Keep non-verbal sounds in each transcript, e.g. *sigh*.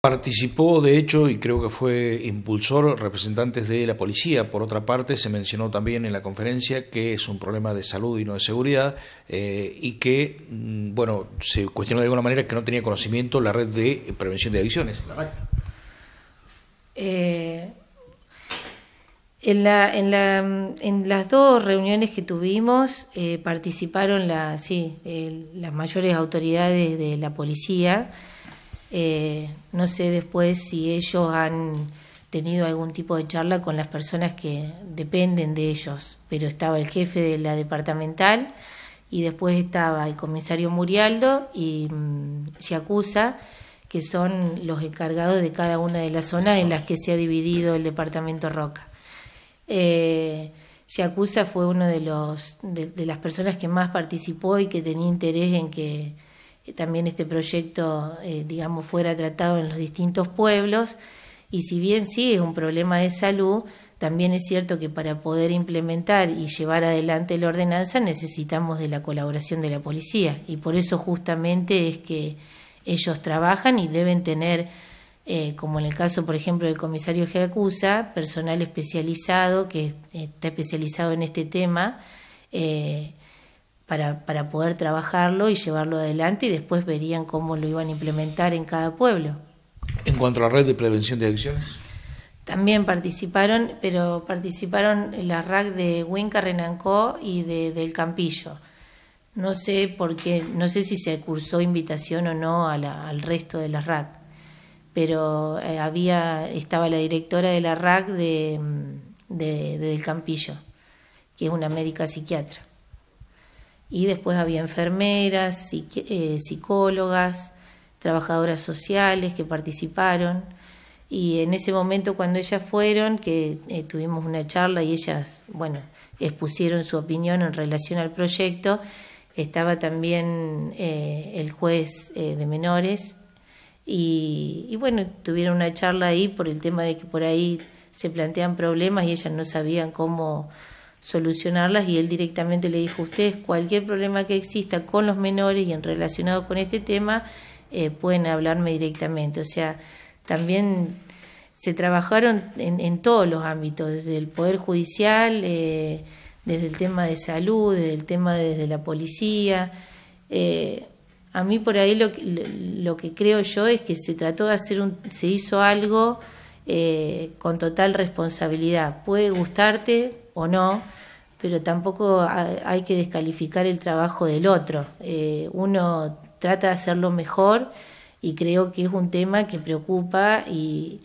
Participó, de hecho, y creo que fue impulsor, representantes de la policía. Por otra parte, se mencionó también en la conferencia que es un problema de salud y no de seguridad, eh, y que, mm, bueno, se cuestionó de alguna manera que no tenía conocimiento la red de prevención de adicciones, eh, en, las dos reuniones que tuvimos eh, participaron las mayores autoridades de la policía eh, no sé después si ellos han tenido algún tipo de charla con las personas que dependen de ellos, pero estaba el jefe de la departamental y después estaba el comisario Murialdo y mm, Yacusa, que son los encargados de cada una de las zonas en las que se ha dividido el departamento Roca. Eh, fue uno de, los, de las personas que más participó y que tenía interés en que eh, también este proyecto, eh, digamos, fuera tratado en los distintos pueblos. Y si bien sí es un problema de salud, también es cierto que para poder implementar y llevar adelante la ordenanza necesitamos de la colaboración de la policía. Y por eso justamente es que ellos trabajan y deben tener, eh, como en el caso, por ejemplo, del comisario Giacusa, personal especializado que está especializado en este tema para, para poder trabajarlo y llevarlo adelante y después verían cómo lo iban a implementar en cada pueblo. En cuanto a la red de prevención de adicciones. También participaron, pero participaron la RAC de Huinca, Renancó y de, del Campillo. No sé por qué, no sé si se cursó invitación o no al resto de la RAC, pero eh, había, estaba la directora de la RAC de, del Campillo, que es una médica psiquiatra y después había enfermeras, eh, psicólogas, trabajadoras sociales que participaron y en ese momento cuando ellas fueron, que eh, tuvimos una charla y ellas, bueno, expusieron su opinión en relación al proyecto, estaba también eh, el juez eh, de menores y, bueno, tuvieron una charla ahí por el tema de que por ahí se plantean problemas y ellas no sabían cómo solucionarlas y él directamente le dijo, ustedes cualquier problema que exista con los menores y en relacionado con este tema, eh, pueden hablarme directamente. O sea, también se trabajaron en, todos los ámbitos, desde el Poder Judicial, eh, desde el tema de salud, desde el tema desde la policía. Eh, a mí por ahí lo, lo, que creo yo es que se trató de hacer un, se hizo algo con total responsabilidad. Puede gustarte, o no, pero tampoco hay que descalificar el trabajo del otro. Eh, uno trata de hacerlo mejor y creo que es un tema que preocupa y,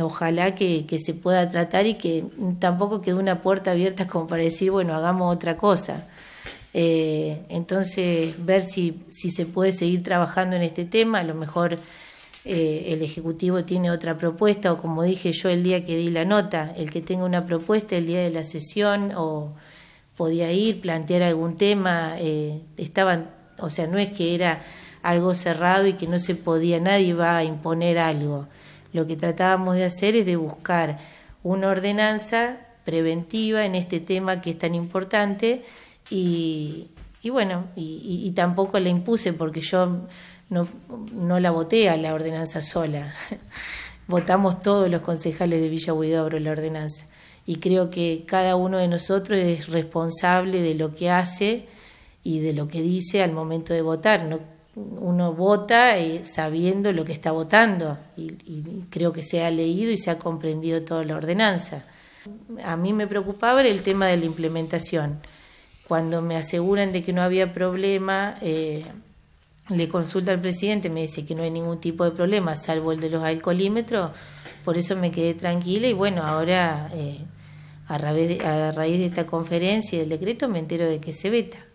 ojalá que, se pueda tratar y que tampoco quede una puerta abierta como para decir, bueno, hagamos otra cosa. Eh, entonces, ver si se puede seguir trabajando en este tema, a lo mejor eh, el Ejecutivo tiene otra propuesta o como dije yo el día que di la nota, el que tenga una propuesta el día de la sesión o podía ir, plantear algún tema, eh, estaban, o sea, no es que era algo cerrado y que no se podía, nadie va a imponer algo. Lo que tratábamos de hacer es de buscar una ordenanza preventiva en este tema que es tan importante y, bueno, y tampoco la impuse porque yo no, no la votea la ordenanza sola. *laughs* Votamos todos los concejales de Villa Huidobro la ordenanza. Y creo que cada uno de nosotros es responsable de lo que hace y de lo que dice al momento de votar. uno vota eh, sabiendo lo que está votando y, creo que se ha leído y se ha comprendido toda la ordenanza. A mí me preocupaba el tema de la implementación. Cuando me aseguran de que no había problema, eh, le consulta al presidente, me dice que no hay ningún tipo de problema, salvo el de los alcoholímetros, por eso me quedé tranquila y bueno, ahora eh, a, a raíz de esta conferencia y del decreto me entero de que se veta.